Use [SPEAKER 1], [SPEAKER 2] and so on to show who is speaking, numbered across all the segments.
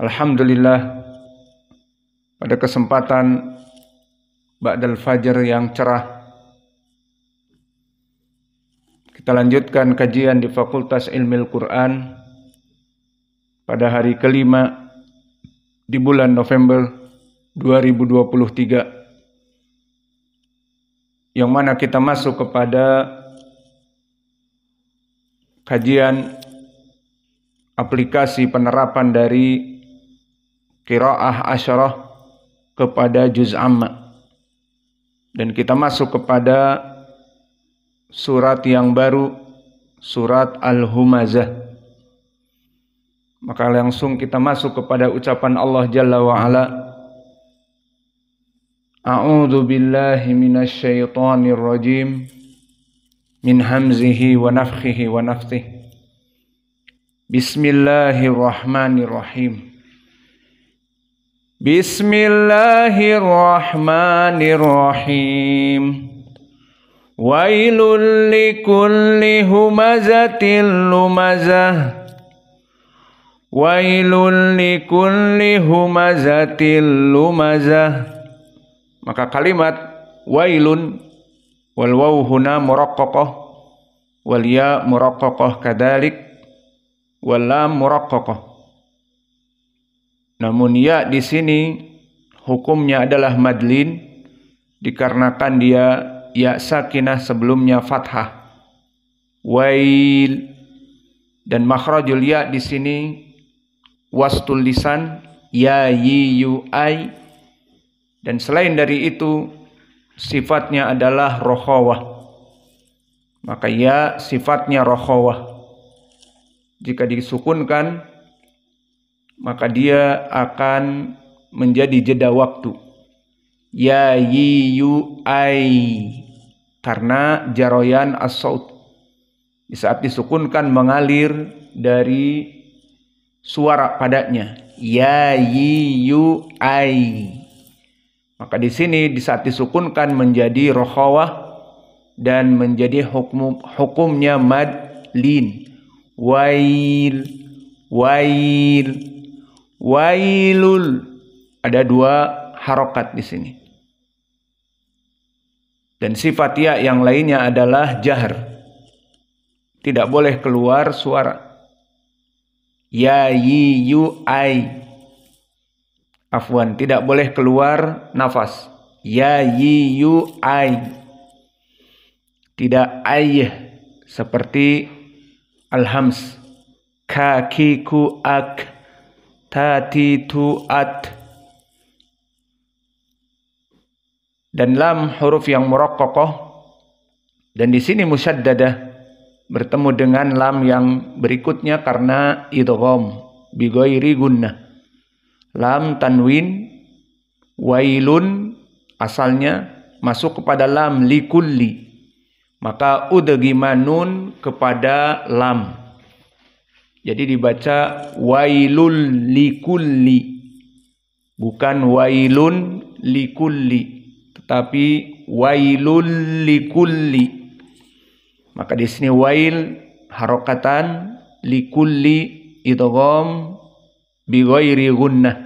[SPEAKER 1] Alhamdulillah pada kesempatan Ba'dal Fajar yang cerah kita lanjutkan kajian di Fakultas Ilmu Al-Quran pada hari kelima di bulan November 2023 yang mana kita masuk kepada kajian aplikasi penerapan dari Kiraah asyarah kepada juz amma. Dan kita masuk kepada surat yang baru, surat Al-Humazah. Maka langsung kita masuk kepada ucapan Allah Jalla wa'ala. A'udhu billahi minasyaitonir rajim. Min hamzihi wa nafkhihi wa naftih. Bismillahirrahmanirrahim. Bismillahirrahmanirrahim. Wailul likulli humazatil lumazah. Wailul likulli humazatil lumazah. Maka kalimat wailun wal waw huna muraqqaqah wal ya muraqqaqah kadalik wal lam muraqqaqah namun ya di sini hukumnya adalah madlin dikarenakan dia ya sakinah sebelumnya fathah. Wail dan makhrajul ya di sini was tulisan ya yi yu ai dan selain dari itu sifatnya adalah rohawah Maka ya sifatnya rohawah Jika disukunkan maka dia akan menjadi jeda waktu ya yu ai karena jaroyan as-saut di saat disukunkan mengalir dari suara padanya ya yu ai maka di sini di saat disukunkan menjadi rohawah dan menjadi hukum hukumnya madlin wail wail wailul ada dua harokat di sini dan sifat ya yang lainnya adalah jahar tidak boleh keluar suara ya yi yu ai afwan tidak boleh keluar nafas ya yi yu ai tidak ayah seperti alhams kakiku ak tuat dan lam huruf yang merokokoh dan di sini musyaddadah bertemu dengan lam yang berikutnya karena idgham bigoiri gunnah lam tanwin wailun asalnya masuk kepada lam likulli maka udgima kepada lam jadi dibaca wailul likulli. Bukan wailun likulli, tetapi wailul likulli. Maka di sini wail harokatan likulli idgham bi ghairi gunnah.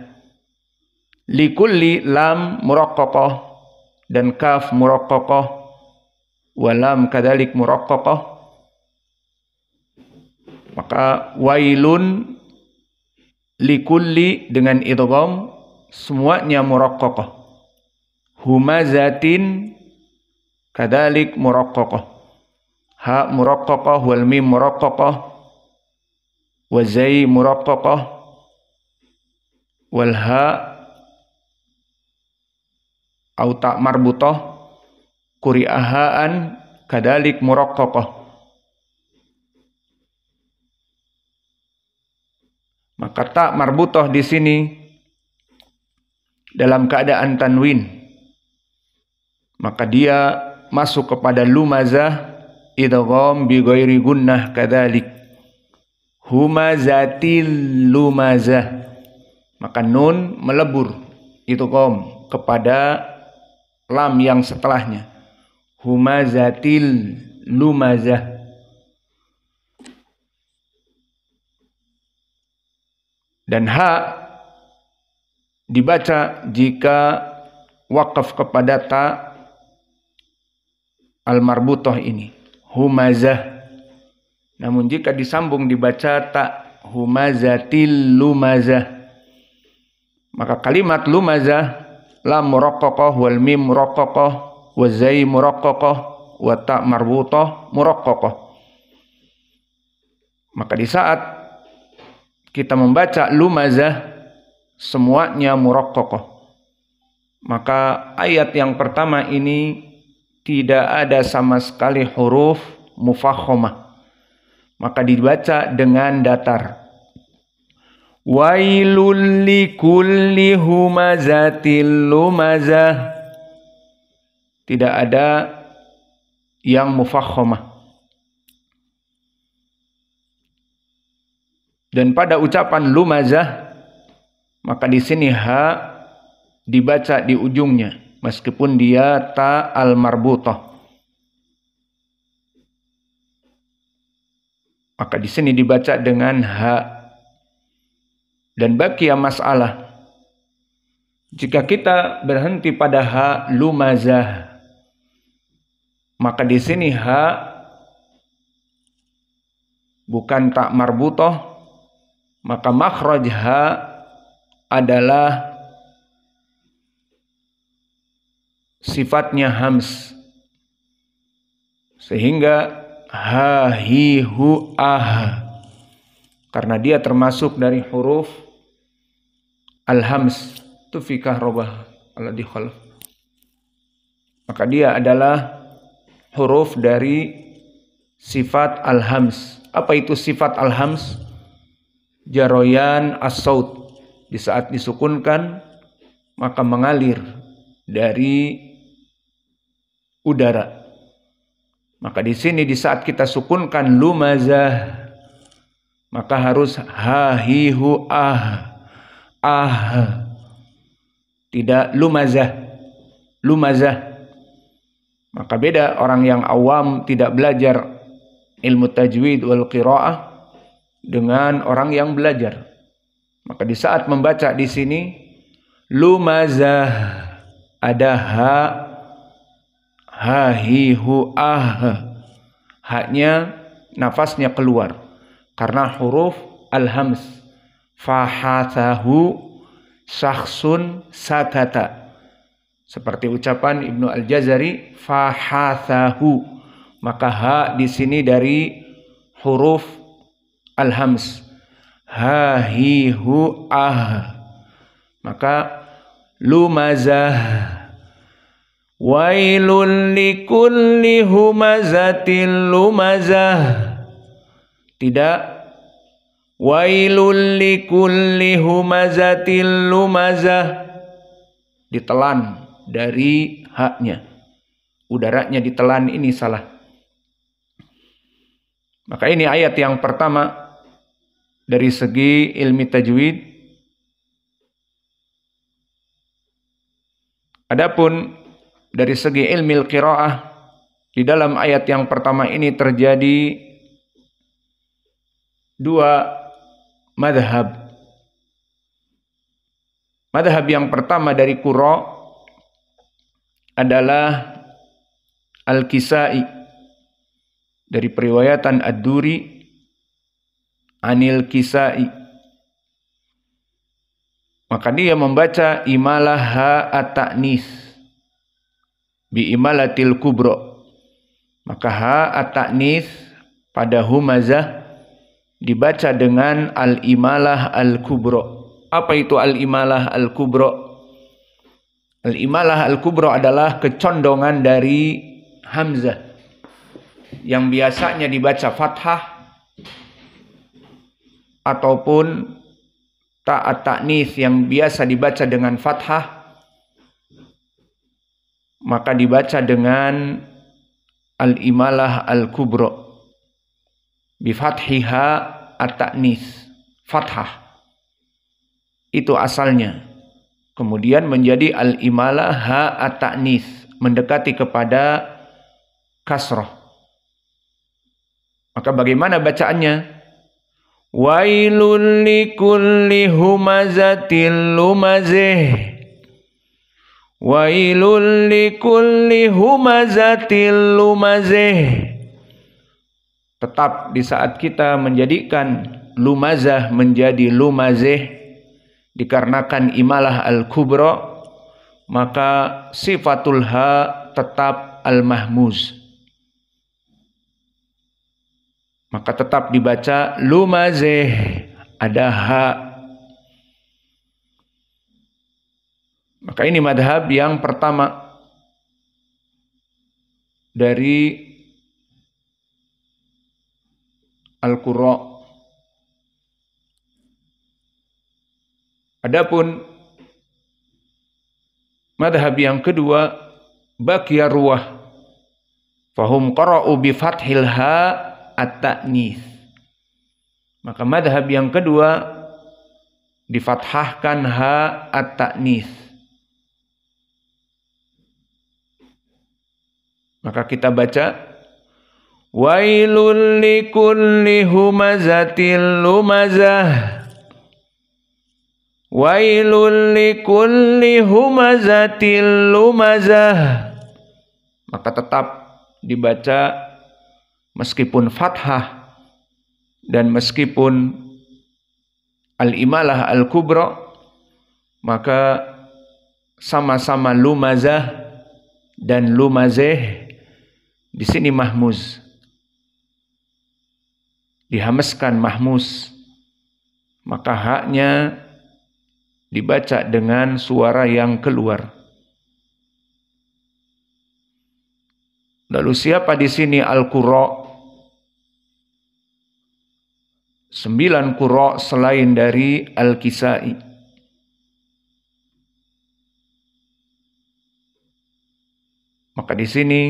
[SPEAKER 1] Likulli lam muraqqaqah dan kaf muraqqaqah walam kadalik muraqqaqah maka wailun likulli dengan idgham semuanya muraqqaqah. Humazatin kadalik muraqqaqah. Ha muraqqaqah wal mim muraqqaqah. Wa zai muraqqaqah. Wal ha au ta marbutah kuri'ahaan kadalik muraqqaqah Maka tak marbutoh di sini dalam keadaan tanwin. Maka dia masuk kepada lumazah idgham bi ghairi gunnah kadzalik. Humazatil lumazah. Maka nun melebur itu kom kepada lam yang setelahnya. Humazatil lumazah Dan ha dibaca jika wakaf kepada ta al-marbutoh ini. Humazah. Namun jika disambung dibaca tak humazatil lumazah. Maka kalimat lumazah lam muraqqaqah wal mim muraqqaqah wa zai muraqqaqah wa ta marbutoh muraqqaqah. Maka di saat kita membaca lumazah semuanya muraqqaqah. Maka ayat yang pertama ini tidak ada sama sekali huruf mufakhomah. Maka dibaca dengan datar. lumazah. Tidak ada yang mufakhomah. Dan pada ucapan lumazah maka di sini ha dibaca di ujungnya meskipun dia ta al marbutah. Maka di sini dibaca dengan ha. Dan yang masalah. Jika kita berhenti pada ha lumazah, maka di sini ha bukan tak marbutoh maka makhrajha adalah sifatnya hams sehingga hahihu ah karena dia termasuk dari huruf al-hams itu fikah robah ala dikhalf maka dia adalah huruf dari sifat al-hams apa itu sifat al-hams jaroyan as-saut di saat disukunkan maka mengalir dari udara maka di sini di saat kita sukunkan lumazah maka harus hahihu ah ah tidak lumazah lumazah maka beda orang yang awam tidak belajar ilmu tajwid wal qiraah dengan orang yang belajar. Maka di saat membaca di sini lumazah ada ha hahihu ah haknya nafasnya keluar karena huruf alhams fahatahu syakhsun sakata seperti ucapan Ibnu Al-Jazari fahathahu maka ha di sini dari huruf alhams ha hi hu ah maka lumazah wailul likulli humazatil lumazah tidak wailul likulli humazatil lumazah ditelan dari haknya udaranya ditelan ini salah maka ini ayat yang pertama dari segi ilmi tajwid adapun dari segi ilmi qiraah di dalam ayat yang pertama ini terjadi dua madhab Madhab yang pertama dari Kuro adalah Al-Kisai dari periwayatan Ad-Duri anil kisai maka dia membaca imalah at-ta'nis bi imalatil kubro maka ha ataknis pada humazah dibaca dengan al-imalah al-kubro apa itu al-imalah al-kubro al-imalah al-kubro adalah kecondongan dari hamzah yang biasanya dibaca fathah ataupun ta'at ta'nis yang biasa dibaca dengan fathah maka dibaca dengan al-imalah al-kubro bifathiha at-ta'nis fathah itu asalnya kemudian menjadi al-imalah ha at-ta'nis mendekati kepada kasroh maka bagaimana bacaannya Wailul likulli humazatil lumazih Wailul likulli humazatil lumazih Tetap di saat kita menjadikan lumazah menjadi lumazih Dikarenakan imalah al-kubro Maka sifatul ha tetap al-mahmuz maka tetap dibaca lumazeh ada ha maka ini madhab yang pertama dari Al-Qurra Adapun madhab yang kedua ruah fahum qara'u bi fathil ha at-ta'nis. Maka madhab yang kedua difathahkan ha at-ta'nis. Maka kita baca Wailul likulli humazatil lumazah Wailul likulli humazatil lumazah Maka tetap dibaca meskipun fathah dan meskipun al-imalah al-kubra maka sama-sama lumazah dan lumazeh di sini mahmuz dihameskan mahmuz maka haknya dibaca dengan suara yang keluar lalu siapa di sini al-qura sembilan kuro selain dari Al-Kisai. Maka di sini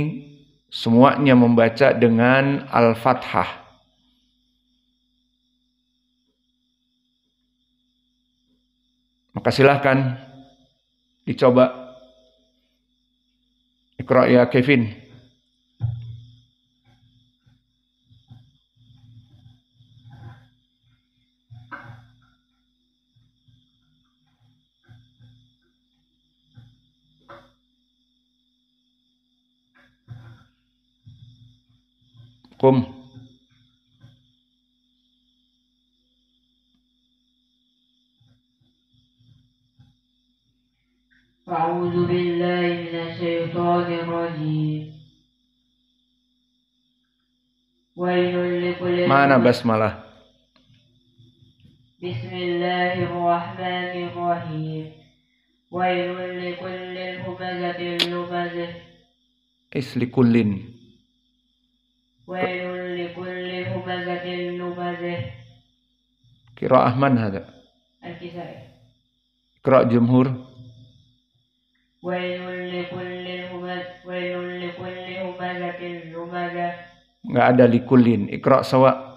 [SPEAKER 1] semuanya membaca dengan Al-Fathah. Maka silahkan dicoba. Ikra ya Kevin. أعوذ بالله من الشيطان الرجيم Mana basmalah? Bismillahirrahmanirrahim. Wailul likullil humazah Isli kullin. ويل لكل همزة Kira قراءة من هذا؟ الكسائي قراءة جمهور ويل لكل همزة ويل لكل همزة nggak ada likulin ikra sawa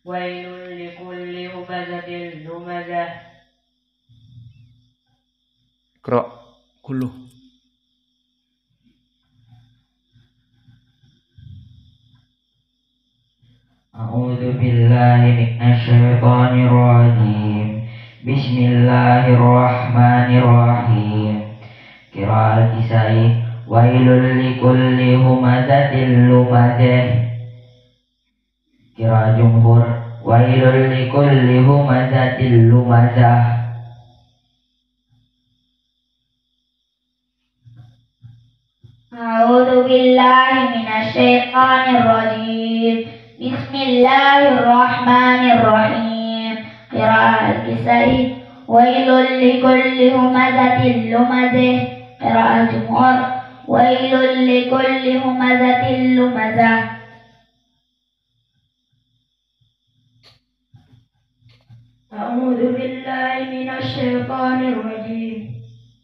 [SPEAKER 1] Kira likulli humazah ikra kulluh أعوذ بالله من الشيطان الرجيم بسم الله الرحمن الرحيم قراءة سعيد ويل لكل همزة لمزة قراءة جمهور ويل لكل همزة لمزة أعوذ بالله من الشيطان الرجيم بسم الله الرحمن الرحيم قراءة الكسائي ويل لكل همزة لمزة قراءة عمر ويل لكل همزة لمزة أعوذ بالله من الشيطان الرجيم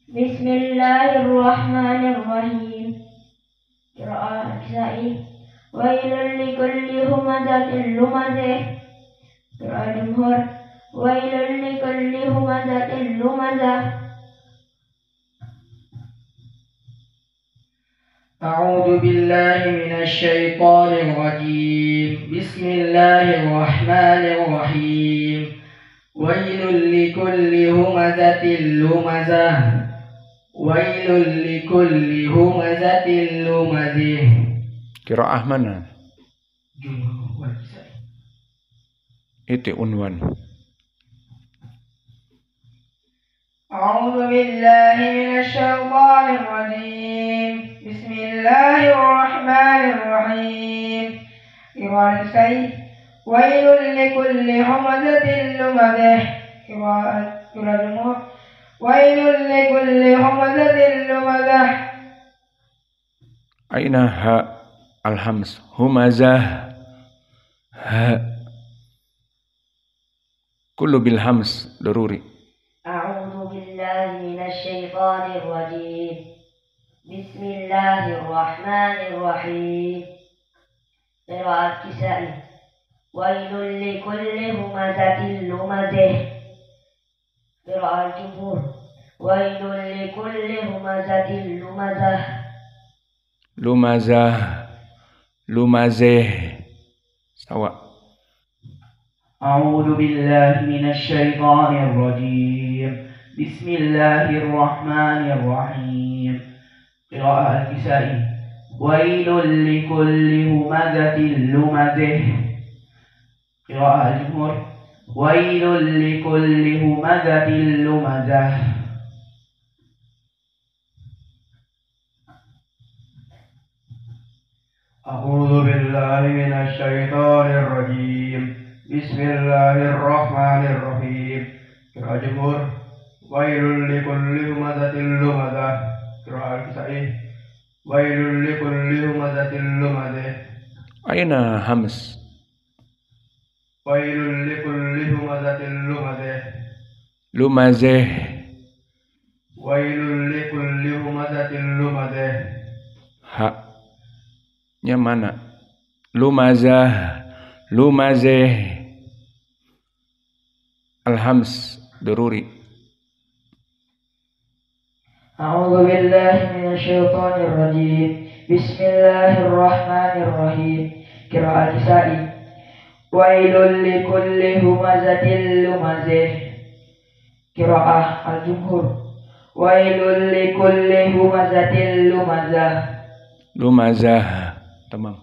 [SPEAKER 1] بسم الله الرحمن الرحيم قراءة الكسائي ويل لكل همزة لمزة الجمهور ويل لكل همزة لمزة أعوذ بالله من الشيطان الرجيم بسم الله الرحمن الرحيم ويل لكل همزة لمزة ويل لكل همزة لمزه قراءة من هذا؟ اتي عنوان أعوذ بالله من الشيطان الرجيم بسم الله الرحمن الرحيم والفيل ويل لكل همزة لمزة قراءة ويل لكل همزة لمزة أين هاء الهمس همزة ها كله بالهمس ضروري أعوذ بالله من الشيطان الرجيم بسم الله الرحمن الرحيم قراءة كسائي ويل لكل همزة لمزه قراءة الجمهور ويل لكل همزة لمزه لمزه لمزه سواء أعوذ بالله من الشيطان الرجيم بسم الله الرحمن الرحيم قراءة الكسائي ويل لكل همزة لمزه قراءة الجمهور ويل لكل همزة لمزه أعوذ بالله من الشيطان الرجيم بسم الله الرحمن الرحيم كراجمور ويل لكل همزة لمزة كراجم صحيح ويل لكل همزة لمزة أين همس؟ ويل لكل همزة لمزة لمزة ويل لكل همزة لمزة Yang mana lumazah lumazeh alhams dururi أعوذ بالله من الشيطان الرجيم بسم الله الرحمن الرحيم قراءة النسائي ويل لكل همزة قراءة الجمهور ويل لكل همزة demam.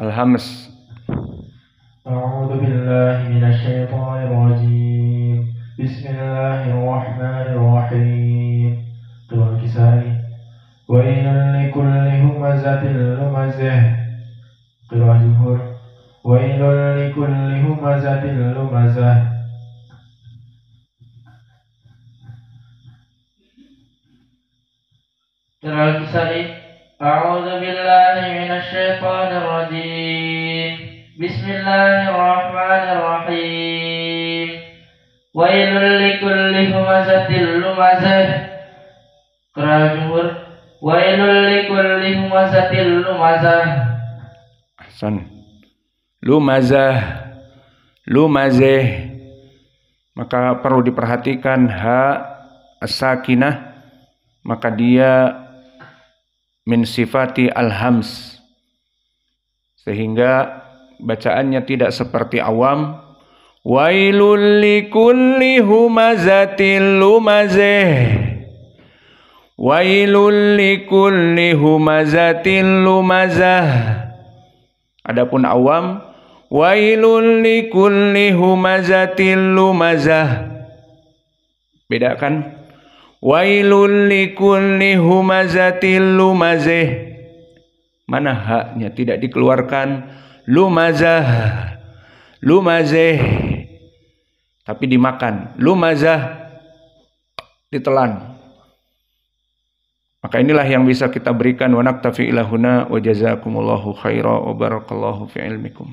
[SPEAKER 1] Al-Hams. أعوذ بالله من الشيطان الرجيم بسم الله الرحمن الرحيم Tuhan Kisari وَإِنَّ لِكُلِّ هُمَزَةٍ لُمَزَةٍ قراءة جمهور وَإِنَّ لِكُلِّ هُمَزَةٍ لُمَزَةٍ humazatil lumazah Keral jumhur Wailul likulli humazatil lumazah San Lumazah Lumazah Maka perlu diperhatikan Ha as-sakinah Maka dia Min sifati al-hams Sehingga bacaannya tidak seperti awam Wailul likulli humazatin lumazeh Wailul likulli humazatin lumazah Adapun awam Wailul likulli humazatin lumazah Bedakan Wailul likulli humazatin lumazeh Mana haknya tidak dikeluarkan Lumazah lumazeh tapi dimakan lumazah ditelan maka inilah yang bisa kita berikan wa naktafi ilahuna wa jazakumullahu khaira wa barakallahu fi ilmikum